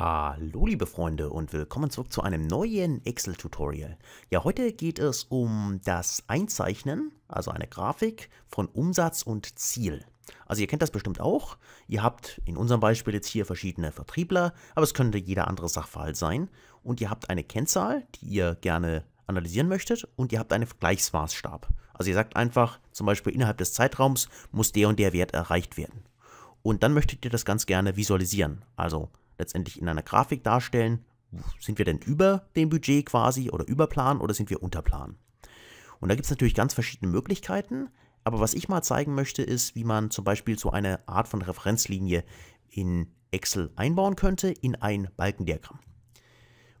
Hallo liebe Freunde und willkommen zurück zu einem neuen Excel-Tutorial. Ja, heute geht es um das Einzeichnen, also eine Grafik von Umsatz und Ziel. Also ihr kennt das bestimmt auch. Ihr habt in unserem Beispiel jetzt hier verschiedene Vertriebler, aber es könnte jeder andere Sachverhalt sein. Und ihr habt eine Kennzahl, die ihr gerne analysieren möchtet und ihr habt einen Vergleichsmaßstab. Also ihr sagt einfach, zum Beispiel innerhalb des Zeitraums muss der und der Wert erreicht werden. Und dann möchtet ihr das ganz gerne visualisieren. Also letztendlich in einer Grafik darstellen, sind wir denn über dem Budget quasi oder über Plan oder sind wir unter Plan? Und da gibt es natürlich ganz verschiedene Möglichkeiten, aber was ich mal zeigen möchte, ist, wie man zum Beispiel so eine Art von Referenzlinie in Excel einbauen könnte in ein Balkendiagramm.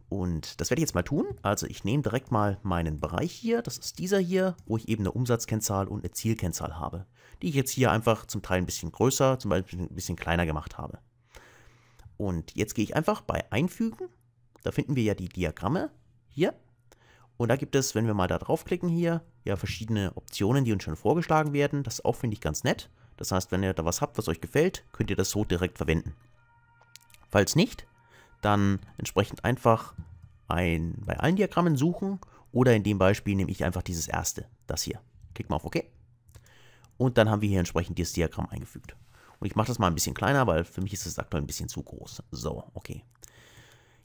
Und das werde ich jetzt mal tun. Also ich nehme direkt mal meinen Bereich hier, das ist dieser hier, wo ich eben eine Umsatzkennzahl und eine Zielkennzahl habe, die ich jetzt hier einfach zum Teil ein bisschen größer, zum Beispiel ein bisschen kleiner gemacht habe. Und jetzt gehe ich einfach bei Einfügen. Da finden wir ja die Diagramme hier. Und da gibt es, wenn wir mal da draufklicken hier, ja verschiedene Optionen, die uns schon vorgeschlagen werden. Das auch finde ich ganz nett. Das heißt, wenn ihr da was habt, was euch gefällt, könnt ihr das so direkt verwenden. Falls nicht, dann entsprechend einfach ein, bei allen Diagrammen suchen oder in dem Beispiel nehme ich einfach dieses erste, das hier. Klick mal auf OK. Und dann haben wir hier entsprechend dieses Diagramm eingefügt. Und ich mache das mal ein bisschen kleiner, weil für mich ist es aktuell ein bisschen zu groß. So, okay.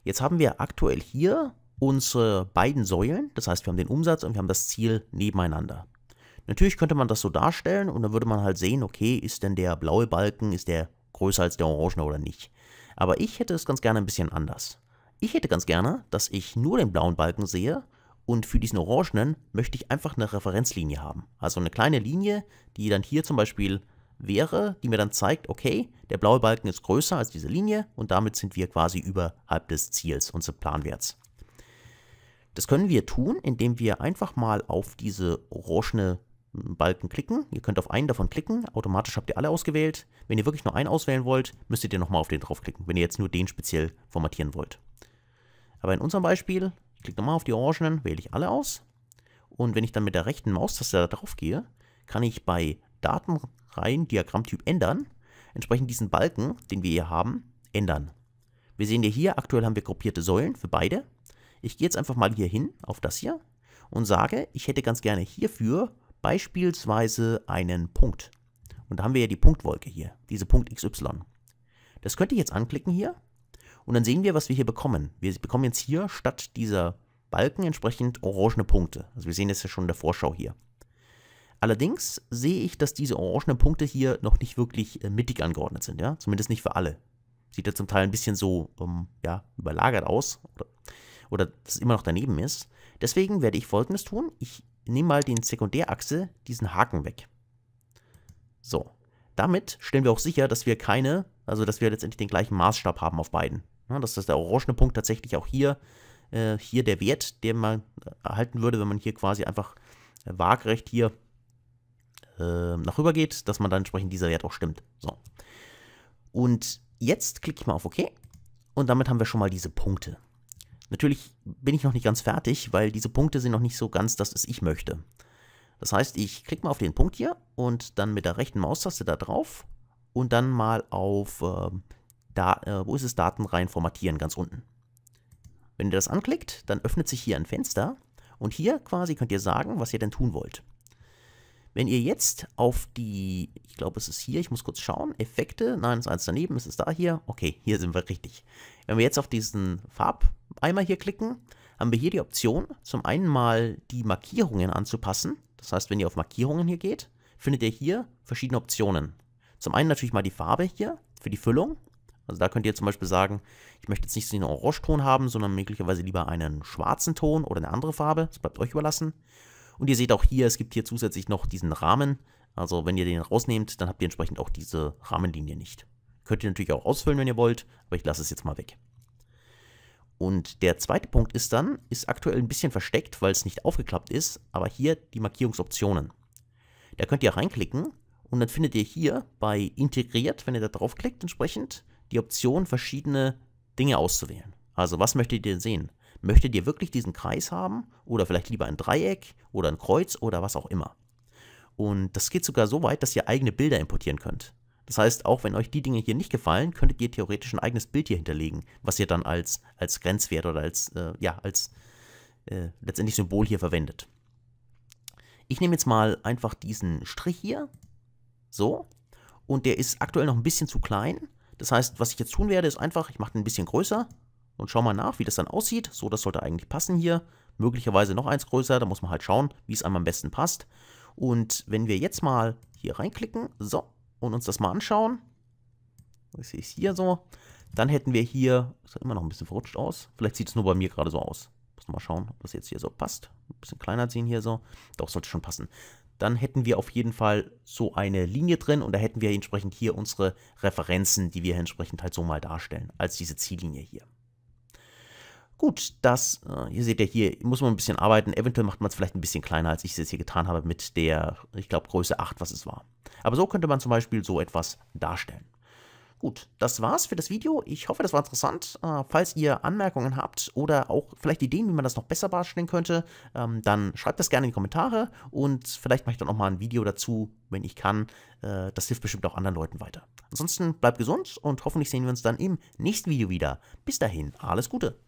Jetzt haben wir aktuell hier unsere beiden Säulen. Das heißt, wir haben den Umsatz und wir haben das Ziel nebeneinander. Natürlich könnte man das so darstellen und dann würde man halt sehen, okay, ist denn der blaue Balken, ist der größer als der orange oder nicht. Aber ich hätte es ganz gerne ein bisschen anders. Ich hätte ganz gerne, dass ich nur den blauen Balken sehe und für diesen orangenen möchte ich einfach eine Referenzlinie haben. Also eine kleine Linie, die dann hier zum Beispiel wäre, die mir dann zeigt, okay, der blaue Balken ist größer als diese Linie und damit sind wir quasi überhalb des Ziels unseres Planwerts. Das können wir tun, indem wir einfach mal auf diese orangene Balken klicken. Ihr könnt auf einen davon klicken, automatisch habt ihr alle ausgewählt. Wenn ihr wirklich nur einen auswählen wollt, müsstet ihr nochmal auf den draufklicken, wenn ihr jetzt nur den speziell formatieren wollt. Aber in unserem Beispiel, ich klicke nochmal auf die orangenen, wähle ich alle aus. Und wenn ich dann mit der rechten Maustaste da drauf gehe, kann ich bei Datenreihen Diagrammtyp ändern, entsprechend diesen Balken, den wir hier haben, ändern. Wir sehen ja hier, aktuell haben wir gruppierte Säulen für beide. Ich gehe jetzt einfach mal hier hin auf das hier und sage, ich hätte ganz gerne hierfür beispielsweise einen Punkt. Und da haben wir ja die Punktwolke hier, diese Punkt XY. Das könnte ich jetzt anklicken hier und dann sehen wir, was wir hier bekommen. Wir bekommen jetzt hier statt dieser Balken entsprechend orangene Punkte. Also wir sehen das ja schon in der Vorschau hier. Allerdings sehe ich, dass diese orangenen Punkte hier noch nicht wirklich äh, mittig angeordnet sind, ja, zumindest nicht für alle. Sieht ja zum Teil ein bisschen so, ähm, ja, überlagert aus oder, oder dass es immer noch daneben ist. Deswegen werde ich folgendes tun, ich nehme mal den Sekundärachse, diesen Haken weg. So, damit stellen wir auch sicher, dass wir keine, also dass wir letztendlich den gleichen Maßstab haben auf beiden. Ja, ne? dass das der orangene Punkt tatsächlich auch hier, äh, hier der Wert, den man äh, erhalten würde, wenn man hier quasi einfach äh, waagrecht hier äh, nach rüber geht, dass man dann entsprechend dieser Wert auch stimmt. So. Und jetzt klicke ich mal auf OK und damit haben wir schon mal diese Punkte. Natürlich bin ich noch nicht ganz fertig, weil diese Punkte sind noch nicht so ganz das, was ich möchte. Das heißt, ich klicke mal auf den Punkt hier und dann mit der rechten Maustaste da drauf und dann mal auf, äh, da, äh, wo ist es, Daten rein formatieren, ganz unten. Wenn ihr das anklickt, dann öffnet sich hier ein Fenster und hier quasi könnt ihr sagen, was ihr denn tun wollt. Wenn ihr jetzt auf die, ich glaube es ist hier, ich muss kurz schauen, Effekte, nein, es ist eins daneben, es ist da hier? Okay, hier sind wir richtig. Wenn wir jetzt auf diesen Farbeimer hier klicken, haben wir hier die Option, zum einen mal die Markierungen anzupassen. Das heißt, wenn ihr auf Markierungen hier geht, findet ihr hier verschiedene Optionen. Zum einen natürlich mal die Farbe hier für die Füllung. Also da könnt ihr zum Beispiel sagen, ich möchte jetzt nicht so einen Orangeton haben, sondern möglicherweise lieber einen schwarzen Ton oder eine andere Farbe. Das bleibt euch überlassen. Und ihr seht auch hier, es gibt hier zusätzlich noch diesen Rahmen. Also wenn ihr den rausnehmt, dann habt ihr entsprechend auch diese Rahmenlinie nicht. Könnt ihr natürlich auch ausfüllen, wenn ihr wollt, aber ich lasse es jetzt mal weg. Und der zweite Punkt ist dann, ist aktuell ein bisschen versteckt, weil es nicht aufgeklappt ist, aber hier die Markierungsoptionen. Da könnt ihr reinklicken und dann findet ihr hier bei Integriert, wenn ihr da draufklickt, entsprechend die Option, verschiedene Dinge auszuwählen. Also was möchtet ihr sehen? Möchtet ihr wirklich diesen Kreis haben? Oder vielleicht lieber ein Dreieck oder ein Kreuz oder was auch immer. Und das geht sogar so weit, dass ihr eigene Bilder importieren könnt. Das heißt, auch wenn euch die Dinge hier nicht gefallen, könntet ihr theoretisch ein eigenes Bild hier hinterlegen, was ihr dann als, als Grenzwert oder als, äh, ja, als äh, letztendlich Symbol hier verwendet. Ich nehme jetzt mal einfach diesen Strich hier, so, und der ist aktuell noch ein bisschen zu klein. Das heißt, was ich jetzt tun werde, ist einfach, ich mache den ein bisschen größer, und schaue mal nach, wie das dann aussieht. So, das sollte eigentlich passen hier. Möglicherweise noch eins größer, da muss man halt schauen, wie es einem am besten passt. Und wenn wir jetzt mal hier reinklicken, so, und uns das mal anschauen, das ist hier so, dann hätten wir hier, das sieht immer noch ein bisschen verrutscht aus, vielleicht sieht es nur bei mir gerade so aus. Muss mal schauen, ob das jetzt hier so passt. Ein bisschen kleiner ziehen hier so, doch, sollte schon passen. Dann hätten wir auf jeden Fall so eine Linie drin und da hätten wir entsprechend hier unsere Referenzen, die wir entsprechend halt so mal darstellen, als diese Ziellinie hier. Gut, das, äh, ihr seht ja hier, muss man ein bisschen arbeiten. Eventuell macht man es vielleicht ein bisschen kleiner, als ich es jetzt hier getan habe mit der, ich glaube, Größe 8, was es war. Aber so könnte man zum Beispiel so etwas darstellen. Gut, das war's für das Video. Ich hoffe, das war interessant. Äh, falls ihr Anmerkungen habt oder auch vielleicht Ideen, wie man das noch besser darstellen könnte, ähm, dann schreibt das gerne in die Kommentare und vielleicht mache ich dann auch mal ein Video dazu, wenn ich kann. Äh, das hilft bestimmt auch anderen Leuten weiter. Ansonsten bleibt gesund und hoffentlich sehen wir uns dann im nächsten Video wieder. Bis dahin, alles Gute!